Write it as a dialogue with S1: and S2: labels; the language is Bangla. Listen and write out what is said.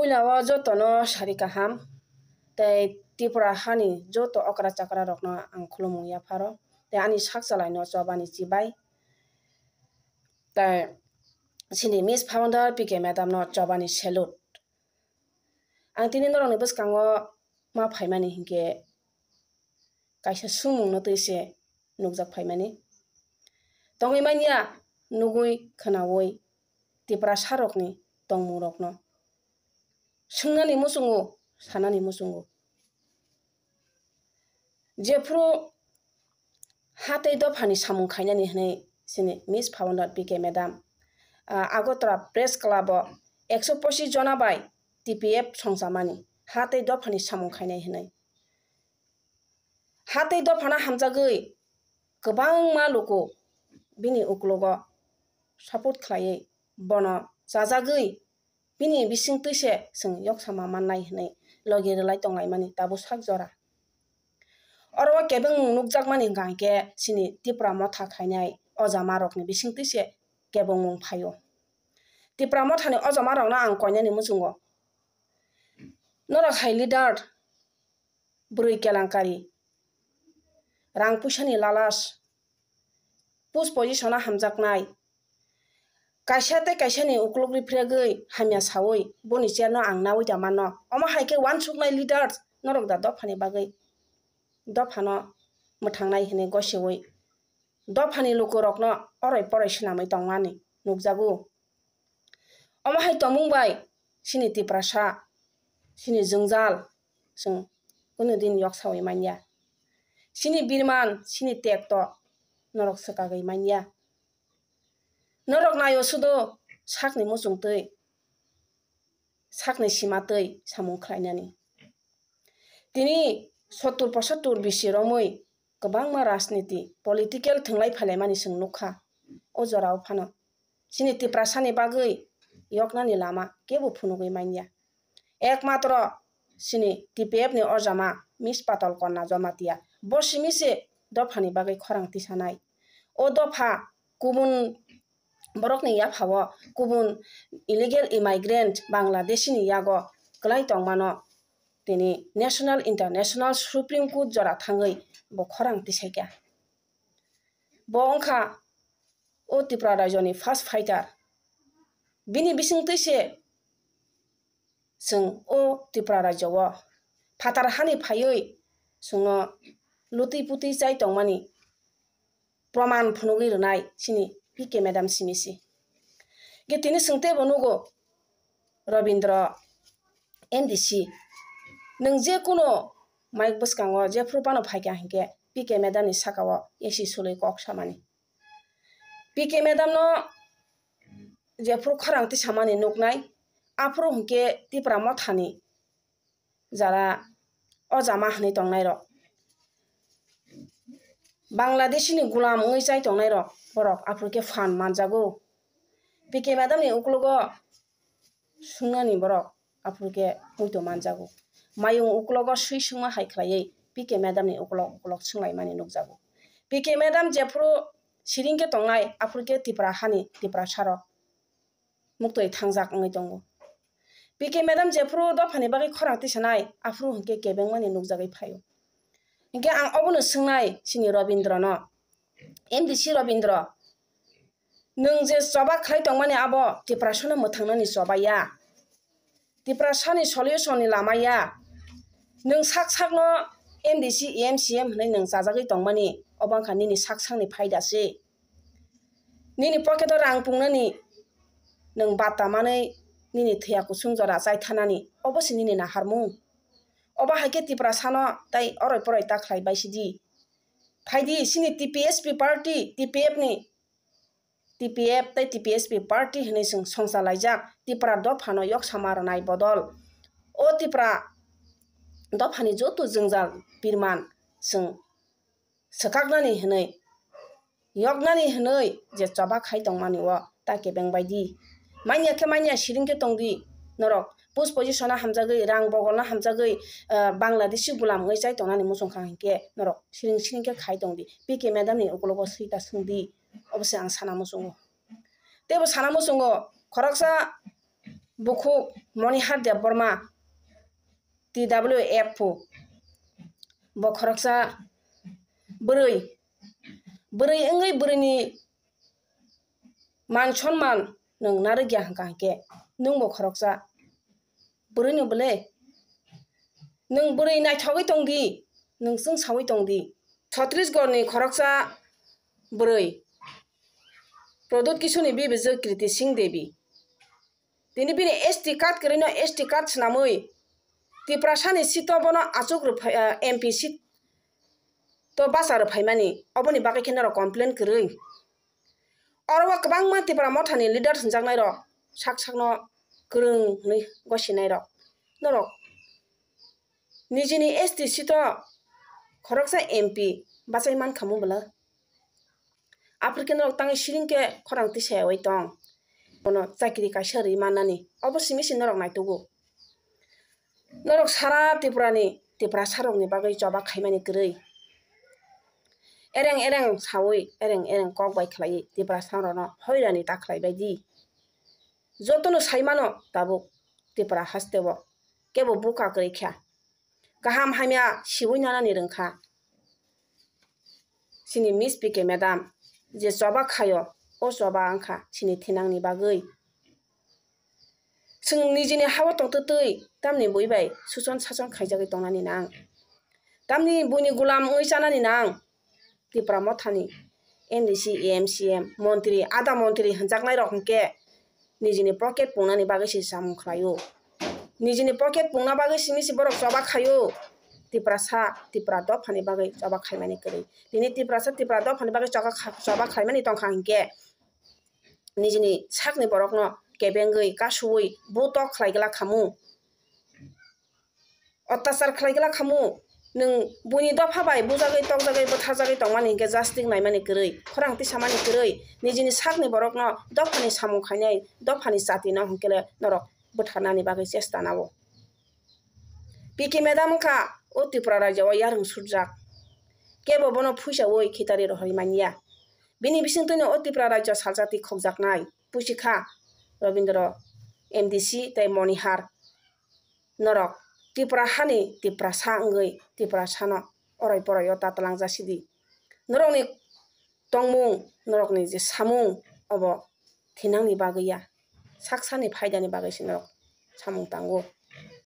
S1: পুইলাও যতন সারি কাহাম তাই ত্রিপুরা হানি যত অকরা চাকরা রকনো আং খুলুমু ইয়াফারো তাই আনি শাক চালাইন চবানি চিবাই তাই সিনি মিস ফাউন্ডার পিকে ম্যাডাম ন চবানি সেলুট আং তিনি নরং বসকাঙ্গ মা ফাইমানি হিংকে কাইসা সুমুং নতৈসে নুকজাক ফাইমানি তঙৈমানিয়া নুগুই খানাওই Tripura সারকনি তংমু রকনো 생난이 무슨고 사난이 무슨고 제프로 하태도 파니 사문 카냐니 헤네 시네 미스 파운더 비케 매담 아고트라 프레스 클럽 엑소포시 존아바이 TPF 총사마니 하태도 파니 사문 카냐 헤네 하태도 파나 함자그이 그방 마로고 비니 오클로가 서포트 클라이 보나 자자그이 bini bising tise sung yok sama manai hne logi relai tongai mani tabu sak jora arwa kebeng nukjak mani ngai ke sini tipra motha khainai ojama rokni bising tise kebong mung phayo tipra motha ni ojama rok na nó koina ni musungo nora bụi dart brui kelankari rang pusani lalas push position hamjaknai กาชาแต่กาชาเนี่ยอุกลุกรีเพื่อเกย์หามยาสฮาวยบุนิเชียโนอังนาวิจามานออมาไฮเกวันชุกในลีดเดอร์นรกดาดอพันย์บาเกย์ดอพันอมาทางในเหเนกอเชวยดอพันย์ลูกกรอกนาอระไรปอร์ชนามัยตองวานีนุกจากูอมาไฮ้ตอมุงไปชินิติประชาชินิจงจัลซึ่งคนอื่นยกสาวยมันยาชินิบิร์มันชินิเตกโตนรกสกากย์มันยา न रगना मुसुङ सिमतै सामुख खाइनी तिनी सत्तर पसर विशमै गब राजनीति पलिकल तलै नुखा मानिसँगोकाजर फानो चिनी लामा केबो यगनामा फुगि म एमा सिनि नि अजामा मिस पटल कन्ना दफानि बागै दफा बगै खरान दफा कुनै บรอกนี่ยับหัวคุบุนอิลิเกลอิมิเกรนตบังลาเดชินี่ยากอกลายตองมานอทีนี้ national international supreme court จระทั้งเลยบอกขรังติเชกะบอกงค่ะโอติปราดจอนี first fighter บินิบิสิงติเช่ซึ่งโอติปราดาจวะพัตระฮันิพายุยซึ่งลุติปุติใจตรงมันนี่ประมาณพนุกิรนัยที่นี่ पिके मॅडम सिमिसी गे तिने सोंते बनुगो रविंद्र एम डि सि नों जे कुनो माइक बसकाङ जे फ्रुपानो फाइके हिके पिके मॅडमनि साकाव एसि सुलै कक सामानि पिके मॅडम न जेफ्रु खरांति सामानि नुगनाय आफ्रु हुके तिप्रा मथानि जारा अजामा हानि दंनाय र' বাংলাদেশিনি গুলাম ওই চাই তংনাই রক বরক আফ্রুকে ফান মানজাগো পেকে বাদামনি উকলগ সুংনানি বরক আফ্রুকে মুইতো মানজাগো মায়ুং উকলগ সুই সুমা হাইখ্লাयै পিকে ম্যাডামনি উকলগ উকলগ সুলাই মানে নুকজাগো পিকে ম্যাডাম জেফ্রু সিরিংকে তংনাই আফ্রুকে টিপ্রা হানি টিপ্রা সারক মুক্তই থাংজাক ওই দঙ্গো পিকে ম্যাডাম জেফ্রু দফানি বাকি খরাং তিসানাই আফ্রু হে কেবেন মানে নুকজাগৈ ফায়ো nghe ông Nike ang abono sungnai sini Robindra no. MDC Robindra. Nung je soba khlai tongmani abo depression muthangnani soba ya. Depression ni solution ni làm ya. Nung sak sak no MDC EMCM hnai nung jajagi tongmani obang khani ni sak sang ni phaida se. Nini pocket rang pungnani nung batamani nini thya kusung ông jai thanani obose nini na harmung. অবা হাইকে টিপরা সানো তাই অরয় পরয় তাকলাই বাইসিদি ফাইদি সিনি টিপিএসপি পার্টি টিপিএফনি টিপিএফ তাই টিপিএসপি পার্টি হিনি সং সংসালাইজাক টিপরা দফানো ইয়ক সামারনাই বদল ও টিপরা দফানি যত জঞ্জাল বিরমান সং সকাকনানি হিনি ইয়কনানি হিনি যে চবা খাই দংমানি ও তাকে বেংবাইদি মাইনিয়াকে মাইনিয়া সিরিংকে তংদি নরক পোষ্ট পজিশন হামজাগী রং বগলন হামজাগী বাংলাদেশী গুলাম যাই তোমার মসংখানকে নরক সিং সিংকে খাই দি পি কে ম্যাডাম অগলগ সৈতা সুদি অবশ্যই আমি সানা মসুঙ্গ তেব সানা মসুঙ্গ খরকসা বুকু Manihar Deb Barma T W F ব খরকসা বরৈ বরৈ এঙ্গি বরৈনি মান সন্মান নারে গিয়া হাঙ্কা হাঙ্কে নব খরকসা বুড়ি নুবলে নং বুড়ি নাইথাওই নই নংসং সাওই দংদি ছত্রিশগড়নি খরকসা বুড়ি প্রদোত কিশোর বি বিজ কৃতি সিং দেবী তিনি বি এস টি কার্ড করিন এস টি কার্ড সামই সিট অবন আচুক এমপি সিট তো বাসার ফাইমানি অবনি বাকি খেনার কমপ্লেন করি অরবা গবাং মানতিপরা মতানী লিডার সঞ্জাকনাই র সাক সাকন krung ni goshi nai rok norok nijini st sito khoroksa mp basai man khamu bala african rok tang siring ke khorang ti sai oi tong kono chakri ka shari manani obossi misin norok nai tugu norok sara tipurani tipra sarokni bagai joba khaimani grei এরেং এরেং সাবই এরেং এরেং কক বাই খেলাই দিব্রা সারন হইরানি তা খেলাইবাই দি ଯତନ ସାଇମାନ ତାବୁ ତିପରା ହସ୍ତେବ କେବ ବୁକା କରିକ୍ଷା ଗାହାମ ହାମିଆ ସିବୁଇନାନା ନିରଙ୍ଖା सिनि मिस पिके मेदाम जे जबा खायो अ जबा आंखा सिनि थिनांनि बागै जों निजिनि हावा तंतोतै दामनि बयबाय सुसन सासन खायजागै दंनानै नां दामनि बयनि गुलाम ओइ जानानै नां तिप्रा मथानि M D C M C M मन्त्रि आदा मन्त्रि होनजागनाय रखमके निजिनि पकेट पौनानै बागैसे जामुं खायो निजिनि पकेट पौना बागै सिनिसि बरफ जबा खायो तिप्रा सा तिप्रा द फानि बागै जबा खाइमानि गोरै दिनै तिप्रा सा तिप्रा द फानि बागै जगा जबा खाइमानि दंखा हिंगे निजिनि साकनि बरकनो गेबेंगै गासुवै बुटक खालायगला खामु अत्याचार खालायगला खामु नों बनिदा फाबाय बुजागै तगजागै बथाजागै तंमानि गेजास्टिक नायमानि गोरै खरांथि सामानि गोरै निजिनि सागनि बरक न दफानि सामु खायनाय दफानि जाति न हंकेले नरक बोथारनानि बागै चेष्टा नाव पिकि मेदामखा ও ত্রিপুরা রাজ্যও ইয়ারং সুরজাক কেব বন ফুইসা ওই খিতারি রহরি মানিয়া বিনি বিসিংতনি ও ত্রিপুরা রাজ্য সালজাতি খকজাকনাই পুষিখা রবীন্দ্র এমডিসি তাই মণিহার নরক টিপৰা সানি টিপৰা চাহ গৈ টিপৰা চান অৰৈ পৰৈ তাত লাং যাচি নি তংমু টংমুং নৰকনি যে চামুং অৱ থিনাং নিবা গৈয়া চাক চানি ফাইদা নিবা গৈছে নৰক চামুং টাংগো